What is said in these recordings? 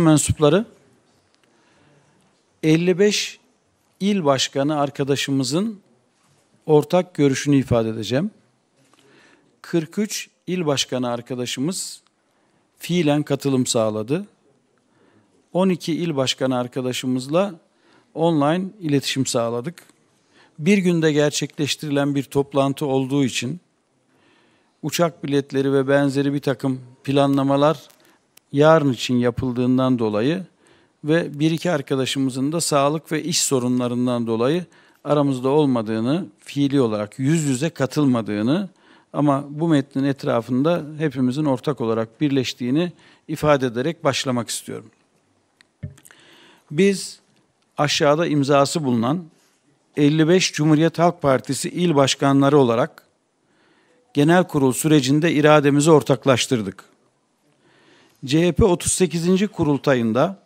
basın mensupları 55 il başkanı arkadaşımızın ortak görüşünü ifade edeceğim. 43 il başkanı arkadaşımız fiilen katılım sağladı. 12 il başkanı arkadaşımızla online iletişim sağladık. Bir günde gerçekleştirilen bir toplantı olduğu için uçak biletleri ve benzeri bir takım planlamalar yarın için yapıldığından dolayı ve bir iki arkadaşımızın da sağlık ve iş sorunlarından dolayı aramızda olmadığını, fiili olarak yüz yüze katılmadığını ama bu metnin etrafında hepimizin ortak olarak birleştiğini ifade ederek başlamak istiyorum. Biz aşağıda imzası bulunan 55 Cumhuriyet Halk Partisi il başkanları olarak genel kurul sürecinde irademizi ortaklaştırdık. CHP 38. kurultayında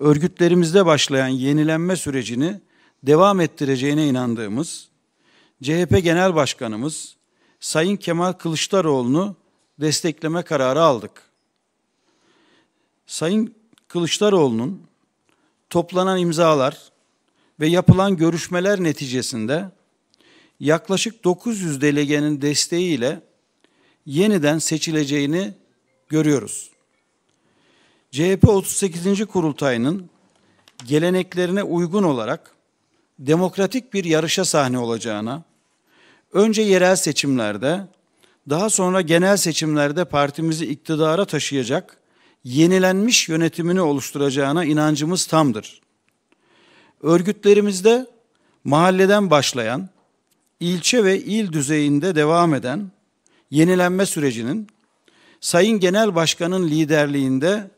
örgütlerimizde başlayan yenilenme sürecini devam ettireceğine inandığımız CHP Genel Başkanımız Sayın Kemal Kılıçdaroğlu'nu destekleme kararı aldık. Sayın Kılıçdaroğlu'nun toplanan imzalar ve yapılan görüşmeler neticesinde yaklaşık 900 delegenin desteğiyle yeniden seçileceğini görüyoruz. CHP 38. kurultayının geleneklerine uygun olarak demokratik bir yarışa sahne olacağına, önce yerel seçimlerde, daha sonra genel seçimlerde partimizi iktidara taşıyacak yenilenmiş yönetimini oluşturacağına inancımız tamdır. Örgütlerimizde mahalleden başlayan, ilçe ve il düzeyinde devam eden yenilenme sürecinin Sayın Genel Başkan'ın liderliğinde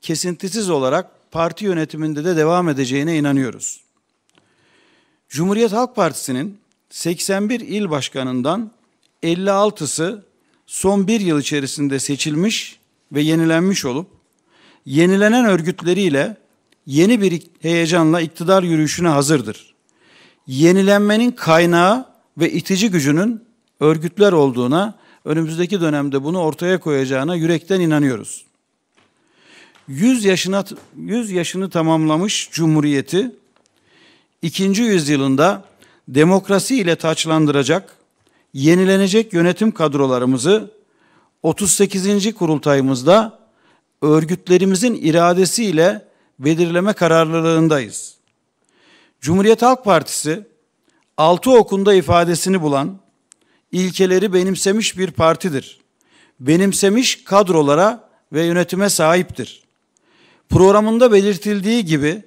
kesintisiz olarak parti yönetiminde de devam edeceğine inanıyoruz. Cumhuriyet Halk Partisi'nin 81 il başkanından 56'sı son bir yıl içerisinde seçilmiş ve yenilenmiş olup yenilenen örgütleriyle yeni bir heyecanla iktidar yürüyüşüne hazırdır. Yenilenmenin kaynağı ve itici gücünün örgütler olduğuna, önümüzdeki dönemde bunu ortaya koyacağına yürekten inanıyoruz. 100 yaşına 100 yaşını tamamlamış cumhuriyeti 2. yüzyılında demokrasi ile taçlandıracak yenilenecek yönetim kadrolarımızı 38. kurultayımızda örgütlerimizin iradesiyle belirleme kararlılığındayız. Cumhuriyet Halk Partisi altı okunda ifadesini bulan ilkeleri benimsemiş bir partidir. Benimsemiş kadrolara ve yönetime sahiptir programında belirtildiği gibi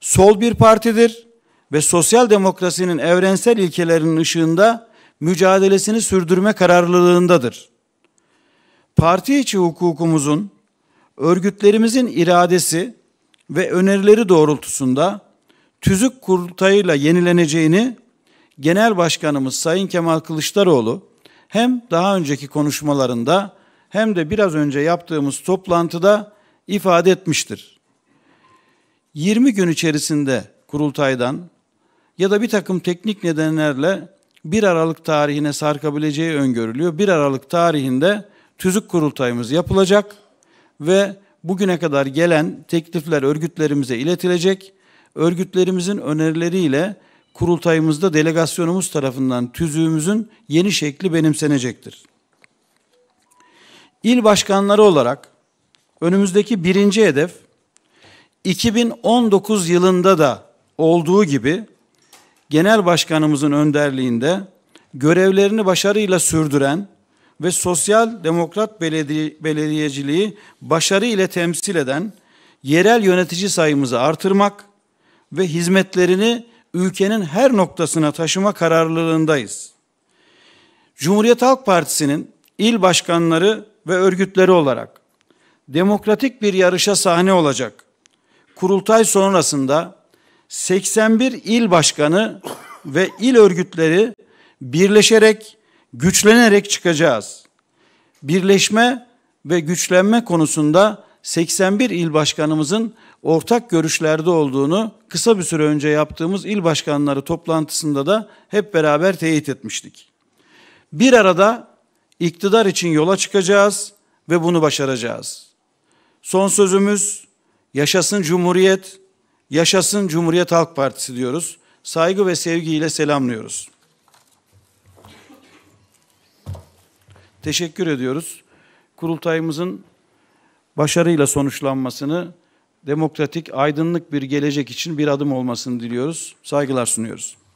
sol bir partidir ve sosyal demokrasinin evrensel ilkelerinin ışığında mücadelesini sürdürme kararlılığındadır. Parti içi hukukumuzun, örgütlerimizin iradesi ve önerileri doğrultusunda tüzük kurultayıyla yenileneceğini Genel Başkanımız Sayın Kemal Kılıçdaroğlu hem daha önceki konuşmalarında hem de biraz önce yaptığımız toplantıda ifade etmiştir. 20 gün içerisinde kurultaydan ya da bir takım teknik nedenlerle 1 Aralık tarihine sarkabileceği öngörülüyor. 1 Aralık tarihinde tüzük kurultayımız yapılacak ve bugüne kadar gelen teklifler örgütlerimize iletilecek. Örgütlerimizin önerileriyle kurultayımızda delegasyonumuz tarafından tüzüğümüzün yeni şekli benimsenecektir. İl başkanları olarak Önümüzdeki birinci hedef 2019 yılında da olduğu gibi Genel Başkanımızın önderliğinde görevlerini başarıyla sürdüren ve sosyal demokrat belediye, belediyeciliği başarı ile temsil eden yerel yönetici sayımızı artırmak ve hizmetlerini ülkenin her noktasına taşıma kararlılığındayız. Cumhuriyet Halk Partisi'nin il başkanları ve örgütleri olarak demokratik bir yarışa sahne olacak. Kurultay sonrasında 81 il başkanı ve il örgütleri birleşerek, güçlenerek çıkacağız. Birleşme ve güçlenme konusunda 81 il başkanımızın ortak görüşlerde olduğunu kısa bir süre önce yaptığımız il başkanları toplantısında da hep beraber teyit etmiştik. Bir arada iktidar için yola çıkacağız ve bunu başaracağız.'' Son sözümüz yaşasın Cumhuriyet, yaşasın Cumhuriyet Halk Partisi diyoruz. Saygı ve sevgiyle selamlıyoruz. Teşekkür ediyoruz. Kurultayımızın başarıyla sonuçlanmasını, demokratik, aydınlık bir gelecek için bir adım olmasını diliyoruz. Saygılar sunuyoruz.